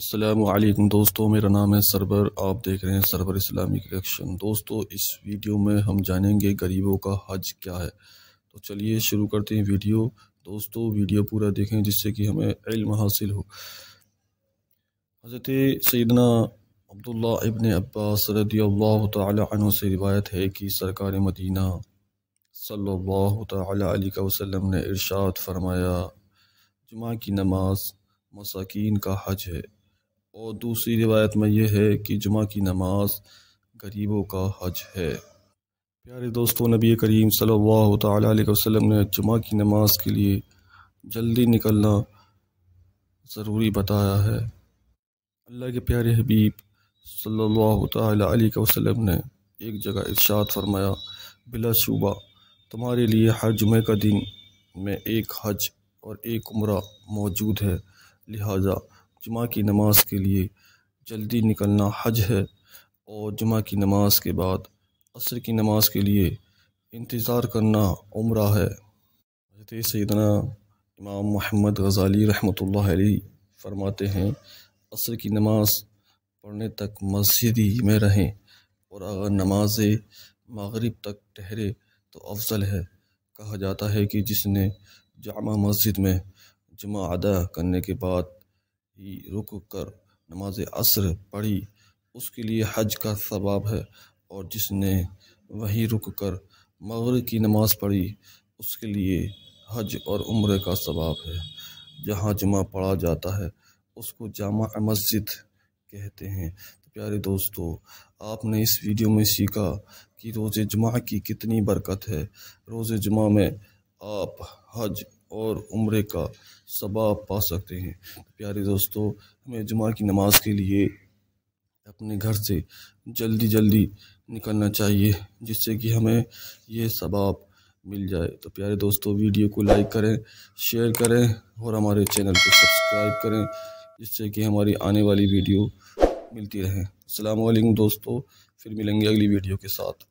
असलम दोस्तों मेरा नाम है सरबर आप देख रहे हैं सरबर इस्लामिक कलेक्शन दोस्तों इस वीडियो में हम जानेंगे गरीबों का हज क्या है तो चलिए शुरू करते हैं वीडियो दोस्तों वीडियो पूरा देखें जिससे कि हमें इल्म हासिल हो हज़रत सैदना अब्दुल्ला इबन अब्बास रदी अल्लाह तु से रिवायत है कि सरकार मदीना तल का वसलम ने इर्शाद फरमाया जुमा की नमाज़ मसाकिन का हज है और दूसरी रिवायत में यह है कि जुमा की नमाज गरीबों का हज है प्यारे दोस्तों नबी करीम सल्लल्लाहु अलैहि वसल्लम ने जुमा की नमाज के लिए जल्दी निकलना ज़रूरी बताया है अल्लाह के प्यारे हबीब सल्लल्लाहु अलैहि वसल्लम ने एक जगह इरशाद फरमाया बिला शुबा तुम्हारे लिए हर जुमे का दिन में एक हज और एक उम्र मौजूद है लिहाजा जुमा की नमाज के लिए जल्दी निकलना हज है और जुमा की नमाज के बाद असर की नमाज के लिए इंतज़ार करना उम्र है हजरत सैदना इमाम महमद गज़ाली रहमत अलैहि फरमाते हैं असर की नमाज पढ़ने तक मस्जिद ही में रहें और अगर नमाज मगरब तक ठहरे तो अफजल है कहा जाता है कि जिसने जामा मस्जिद में जुमा अदा करने के बाद रुक कर नमाज असर पढ़ी उसके लिए हज का सबाब है और जिसने वहीं रुक कर मगर की नमाज पढ़ी उसके लिए हज और उम्र का सबाब है जहाँ जुमा पढ़ा जाता है उसको जामा मस्जिद कहते हैं तो प्यारे दोस्तों आपने इस वीडियो में सीखा कि रोज़ जुमा की कितनी बरकत है रोज़ जुमा में आप हज और उम्र का सबाब पा सकते हैं प्यारे दोस्तों हमें जुमा की नमाज के लिए अपने घर से जल्दी जल्दी निकलना चाहिए जिससे कि हमें यह सबाब मिल जाए तो प्यारे दोस्तों वीडियो को लाइक करें शेयर करें और हमारे चैनल को सब्सक्राइब करें जिससे कि हमारी आने वाली वीडियो मिलती रहे अलैक्म दोस्तों फिर मिलेंगे अगली वीडियो के साथ